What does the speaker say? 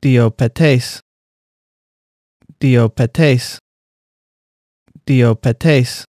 Diopetes. Diopetes. Diopetes.